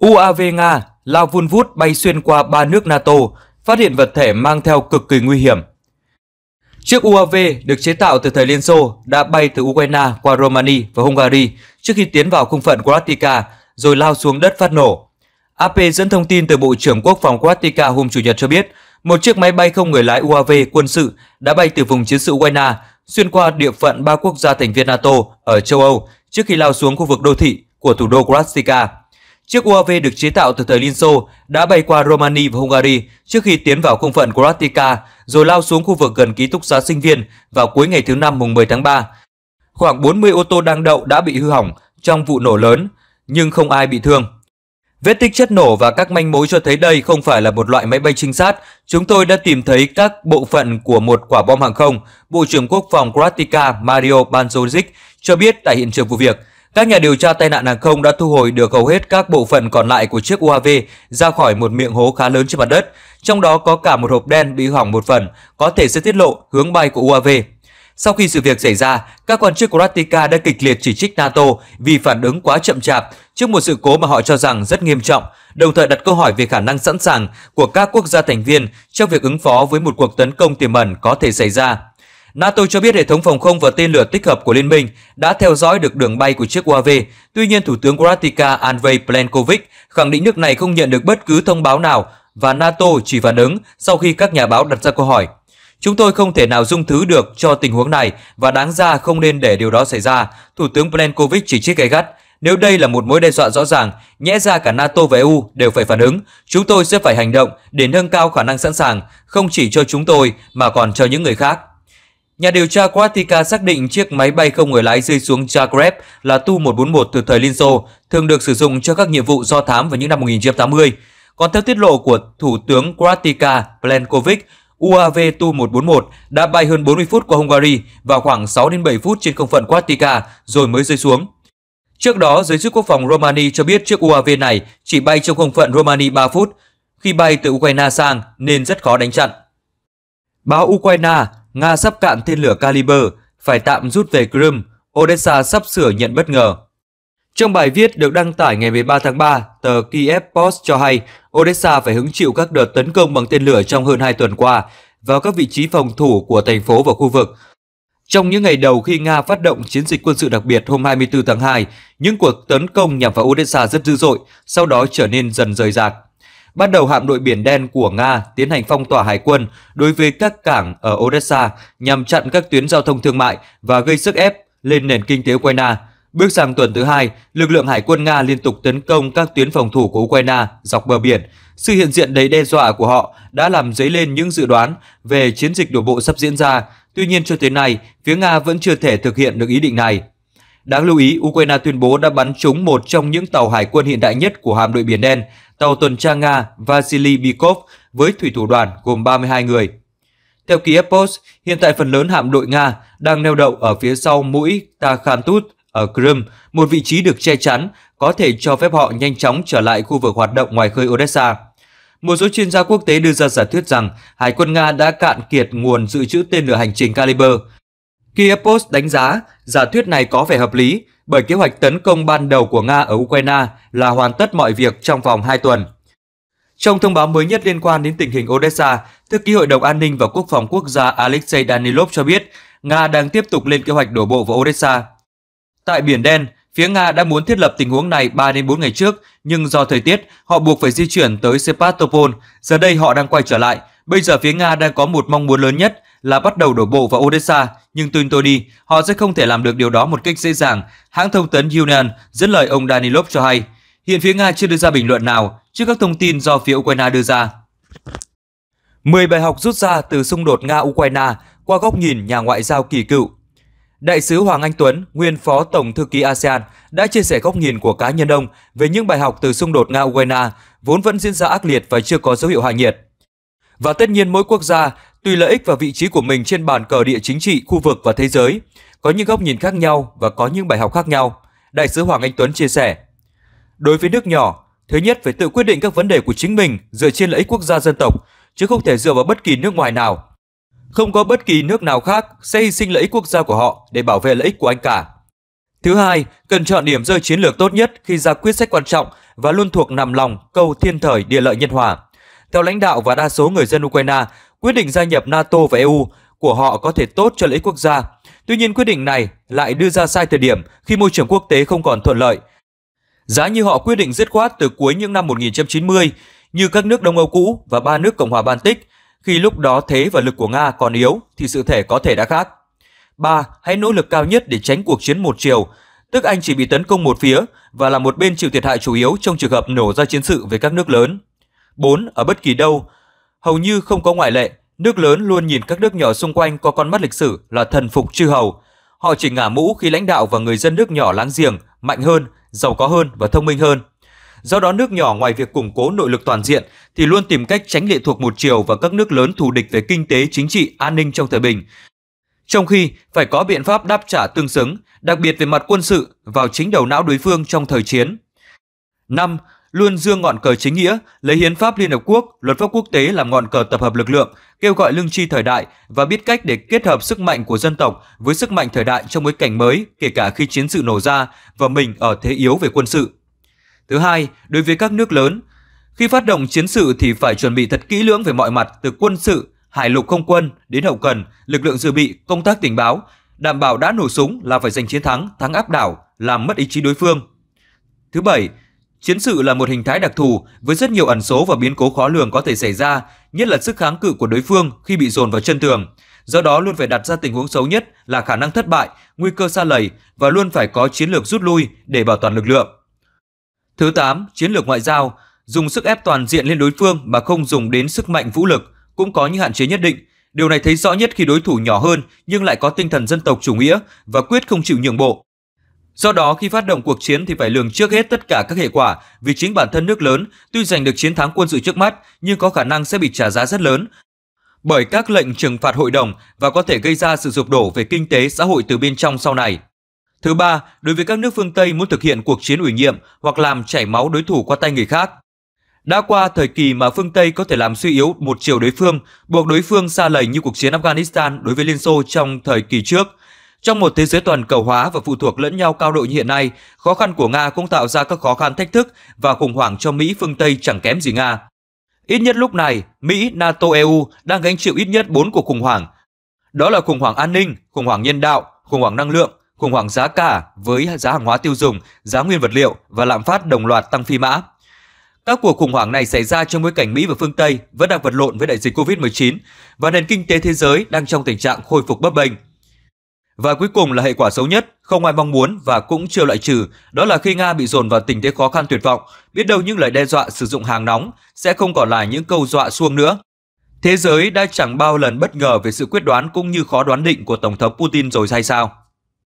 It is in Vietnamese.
UAV Nga lao vun vút bay xuyên qua ba nước NATO, phát hiện vật thể mang theo cực kỳ nguy hiểm. Chiếc UAV được chế tạo từ thời Liên Xô đã bay từ Ukraine qua Romania và Hungary trước khi tiến vào không phận Kratica rồi lao xuống đất phát nổ. AP dẫn thông tin từ Bộ trưởng Quốc phòng Kratica hôm Chủ nhật cho biết, một chiếc máy bay không người lái UAV quân sự đã bay từ vùng chiến sự Ukraine xuyên qua địa phận ba quốc gia thành viên NATO ở châu Âu trước khi lao xuống khu vực đô thị của thủ đô Kratica. Chiếc UAV được chế tạo từ thời Liên Xô đã bay qua Romania và Hungary trước khi tiến vào không phận Kratica, rồi lao xuống khu vực gần ký túc xá sinh viên vào cuối ngày thứ Năm mùng 10 tháng 3. Khoảng 40 ô tô đang đậu đã bị hư hỏng trong vụ nổ lớn, nhưng không ai bị thương. Vết tích chất nổ và các manh mối cho thấy đây không phải là một loại máy bay trinh sát. Chúng tôi đã tìm thấy các bộ phận của một quả bom hàng không. Bộ trưởng Quốc phòng Kratica Mario Banzovic cho biết tại hiện trường vụ việc – các nhà điều tra tai nạn hàng không đã thu hồi được hầu hết các bộ phận còn lại của chiếc UAV ra khỏi một miệng hố khá lớn trên mặt đất, trong đó có cả một hộp đen bị hỏng một phần, có thể sẽ tiết lộ hướng bay của UAV. Sau khi sự việc xảy ra, các quan chức của Ratica đã kịch liệt chỉ trích NATO vì phản ứng quá chậm chạp trước một sự cố mà họ cho rằng rất nghiêm trọng, đồng thời đặt câu hỏi về khả năng sẵn sàng của các quốc gia thành viên trong việc ứng phó với một cuộc tấn công tiềm ẩn có thể xảy ra. NATO cho biết hệ thống phòng không và tên lửa tích hợp của Liên minh đã theo dõi được đường bay của chiếc UAV. Tuy nhiên, Thủ tướng Kratika Andrei Plenkovic khẳng định nước này không nhận được bất cứ thông báo nào và NATO chỉ phản ứng sau khi các nhà báo đặt ra câu hỏi. Chúng tôi không thể nào dung thứ được cho tình huống này và đáng ra không nên để điều đó xảy ra, Thủ tướng Plenkovic chỉ trích gay gắt. Nếu đây là một mối đe dọa rõ ràng, nhẽ ra cả NATO và EU đều phải phản ứng. Chúng tôi sẽ phải hành động để nâng cao khả năng sẵn sàng, không chỉ cho chúng tôi mà còn cho những người khác. Nhà điều tra Quatica xác định chiếc máy bay không người lái rơi xuống Zagreb là Tu-141 từ thời Liên Xô, thường được sử dụng cho các nhiệm vụ do thám vào những năm 1980. Còn theo tiết lộ của Thủ tướng Quatica Plenkovic, UAV Tu-141 đã bay hơn 40 phút qua Hungary và khoảng 6 đến 7 phút trên không phận Quatica rồi mới rơi xuống. Trước đó, giới chức quốc phòng Romani cho biết chiếc UAV này chỉ bay trong không phận Romani 3 phút khi bay từ Ukraine sang nên rất khó đánh chặn. Báo Ukraine Nga sắp cạn tên lửa Caliber, phải tạm rút về Crimea, Odessa sắp sửa nhận bất ngờ. Trong bài viết được đăng tải ngày 13 tháng 3, tờ Kiev Post cho hay Odessa phải hứng chịu các đợt tấn công bằng tên lửa trong hơn 2 tuần qua vào các vị trí phòng thủ của thành phố và khu vực. Trong những ngày đầu khi Nga phát động chiến dịch quân sự đặc biệt hôm 24 tháng 2, những cuộc tấn công nhằm vào Odessa rất dữ dội, sau đó trở nên dần rời rạc. Bắt đầu hạm đội Biển Đen của Nga tiến hành phong tỏa hải quân đối với các cảng ở Odessa nhằm chặn các tuyến giao thông thương mại và gây sức ép lên nền kinh tế Ukraine. Bước sang tuần thứ hai, lực lượng hải quân Nga liên tục tấn công các tuyến phòng thủ của Ukraine dọc bờ biển. Sự hiện diện đầy đe dọa của họ đã làm dấy lên những dự đoán về chiến dịch đổ bộ sắp diễn ra. Tuy nhiên cho tới nay, phía Nga vẫn chưa thể thực hiện được ý định này. Đáng lưu ý, Ukraine tuyên bố đã bắn trúng một trong những tàu hải quân hiện đại nhất của hạm đội Biển Đen tàu tuần tra Nga Vasily Bikov với thủy thủ đoàn gồm 32 người. Theo Kiev Post, hiện tại phần lớn hạm đội Nga đang neo đậu ở phía sau mũi Takhantut ở Crimea, một vị trí được che chắn có thể cho phép họ nhanh chóng trở lại khu vực hoạt động ngoài khơi Odessa. Một số chuyên gia quốc tế đưa ra giả thuyết rằng Hải quân Nga đã cạn kiệt nguồn dự trữ tên lửa hành trình Caliber. Kiev Post đánh giá giả thuyết này có vẻ hợp lý, bởi kế hoạch tấn công ban đầu của Nga ở Ukraine là hoàn tất mọi việc trong vòng 2 tuần. Trong thông báo mới nhất liên quan đến tình hình Odessa, Thư ký Hội đồng An ninh và Quốc phòng quốc gia Alexei Danilov cho biết Nga đang tiếp tục lên kế hoạch đổ bộ vào Odessa. Tại Biển Đen, phía Nga đã muốn thiết lập tình huống này 3 đến 4 ngày trước, nhưng do thời tiết, họ buộc phải di chuyển tới Sevastopol. Giờ đây họ đang quay trở lại. Bây giờ phía Nga đang có một mong muốn lớn nhất là bắt đầu đổ bộ vào Odessa, nhưng tin tôi đi, họ sẽ không thể làm được điều đó một cách dễ dàng. Hãng thông tấn Union dẫn lời ông Danilov cho hay, hiện phía Nga chưa đưa ra bình luận nào trước các thông tin do phía Ukraine đưa ra. 10 bài học rút ra từ xung đột Nga-Ukraine qua góc nhìn nhà ngoại giao kỳ cựu. Đại sứ Hoàng Anh Tuấn, nguyên phó tổng thư ký ASEAN, đã chia sẻ góc nhìn của cá nhân ông về những bài học từ xung đột Nga-Ukraine vốn vẫn diễn ra ác liệt và chưa có dấu hiệu hạ nhiệt. Và tất nhiên mỗi quốc gia tùy lợi ích và vị trí của mình trên bàn cờ địa chính trị khu vực và thế giới, có những góc nhìn khác nhau và có những bài học khác nhau, đại sứ Hoàng Anh Tuấn chia sẻ. Đối với nước nhỏ, thứ nhất phải tự quyết định các vấn đề của chính mình dựa trên lợi ích quốc gia dân tộc, chứ không thể dựa vào bất kỳ nước ngoài nào. Không có bất kỳ nước nào khác sẽ hy sinh lợi ích quốc gia của họ để bảo vệ lợi ích của anh cả. Thứ hai, cần chọn điểm rơi chiến lược tốt nhất khi ra quyết sách quan trọng và luôn thuộc nằm lòng câu thiên thời địa lợi nhân hòa. Theo lãnh đạo và đa số người dân Ukraine, quyết định gia nhập NATO và EU của họ có thể tốt cho lợi ích quốc gia. Tuy nhiên quyết định này lại đưa ra sai thời điểm khi môi trường quốc tế không còn thuận lợi. Giá như họ quyết định dứt khoát từ cuối những năm 1990 như các nước Đông Âu cũ và ba nước Cộng hòa Baltic, khi lúc đó thế và lực của Nga còn yếu thì sự thể có thể đã khác. 3. Hãy nỗ lực cao nhất để tránh cuộc chiến một chiều, tức Anh chỉ bị tấn công một phía và là một bên chịu thiệt hại chủ yếu trong trường hợp nổ ra chiến sự với các nước lớn. 4. Ở bất kỳ đâu, Hầu như không có ngoại lệ, nước lớn luôn nhìn các nước nhỏ xung quanh có con mắt lịch sử là thần phục chư hầu. Họ chỉ ngả mũ khi lãnh đạo và người dân nước nhỏ láng giềng mạnh hơn, giàu có hơn và thông minh hơn. Do đó nước nhỏ ngoài việc củng cố nội lực toàn diện thì luôn tìm cách tránh lệ thuộc một chiều vào các nước lớn thù địch về kinh tế, chính trị, an ninh trong thời bình. Trong khi phải có biện pháp đáp trả tương xứng, đặc biệt về mặt quân sự vào chính đầu não đối phương trong thời chiến. 5 luôn dương ngọn cờ chính nghĩa, lấy hiến pháp Liên hợp quốc, luật pháp quốc tế làm ngọn cờ tập hợp lực lượng, kêu gọi lương tri thời đại và biết cách để kết hợp sức mạnh của dân tộc với sức mạnh thời đại trong bối cảnh mới, kể cả khi chiến sự nổ ra và mình ở thế yếu về quân sự. Thứ hai, đối với các nước lớn, khi phát động chiến sự thì phải chuẩn bị thật kỹ lưỡng về mọi mặt từ quân sự, hải lục không quân đến hậu cần, lực lượng dự bị, công tác tình báo, đảm bảo đã nổ súng là phải giành chiến thắng, thắng áp đảo, làm mất ý chí đối phương. Thứ bảy, Chiến sự là một hình thái đặc thù với rất nhiều ẩn số và biến cố khó lường có thể xảy ra, nhất là sức kháng cự của đối phương khi bị dồn vào chân tường. Do đó luôn phải đặt ra tình huống xấu nhất là khả năng thất bại, nguy cơ xa lầy và luôn phải có chiến lược rút lui để bảo toàn lực lượng. Thứ 8, chiến lược ngoại giao, dùng sức ép toàn diện lên đối phương mà không dùng đến sức mạnh vũ lực cũng có những hạn chế nhất định. Điều này thấy rõ nhất khi đối thủ nhỏ hơn nhưng lại có tinh thần dân tộc chủ nghĩa và quyết không chịu nhượng bộ. Do đó khi phát động cuộc chiến thì phải lường trước hết tất cả các hệ quả vì chính bản thân nước lớn tuy giành được chiến thắng quân sự trước mắt nhưng có khả năng sẽ bị trả giá rất lớn bởi các lệnh trừng phạt hội đồng và có thể gây ra sự sụp đổ về kinh tế xã hội từ bên trong sau này. Thứ ba, đối với các nước phương Tây muốn thực hiện cuộc chiến ủy nhiệm hoặc làm chảy máu đối thủ qua tay người khác. Đã qua thời kỳ mà phương Tây có thể làm suy yếu một chiều đối phương, buộc đối phương xa lầy như cuộc chiến Afghanistan đối với Liên Xô trong thời kỳ trước – trong một thế giới toàn cầu hóa và phụ thuộc lẫn nhau cao độ như hiện nay, khó khăn của Nga cũng tạo ra các khó khăn thách thức và khủng hoảng cho Mỹ phương Tây chẳng kém gì Nga. Ít nhất lúc này, Mỹ, NATO, EU đang gánh chịu ít nhất 4 cuộc khủng hoảng. Đó là khủng hoảng an ninh, khủng hoảng nhân đạo, khủng hoảng năng lượng, khủng hoảng giá cả với giá hàng hóa tiêu dùng, giá nguyên vật liệu và lạm phát đồng loạt tăng phi mã. Các cuộc khủng hoảng này xảy ra trong bối cảnh Mỹ và phương Tây vẫn đang vật lộn với đại dịch Covid-19 và nền kinh tế thế giới đang trong tình trạng khôi phục bấp bênh. Và cuối cùng là hệ quả xấu nhất, không ai mong muốn và cũng chưa loại trừ, đó là khi Nga bị dồn vào tình thế khó khăn tuyệt vọng, biết đâu những lời đe dọa sử dụng hàng nóng sẽ không còn là những câu dọa suông nữa. Thế giới đã chẳng bao lần bất ngờ về sự quyết đoán cũng như khó đoán định của Tổng thống Putin rồi hay sao?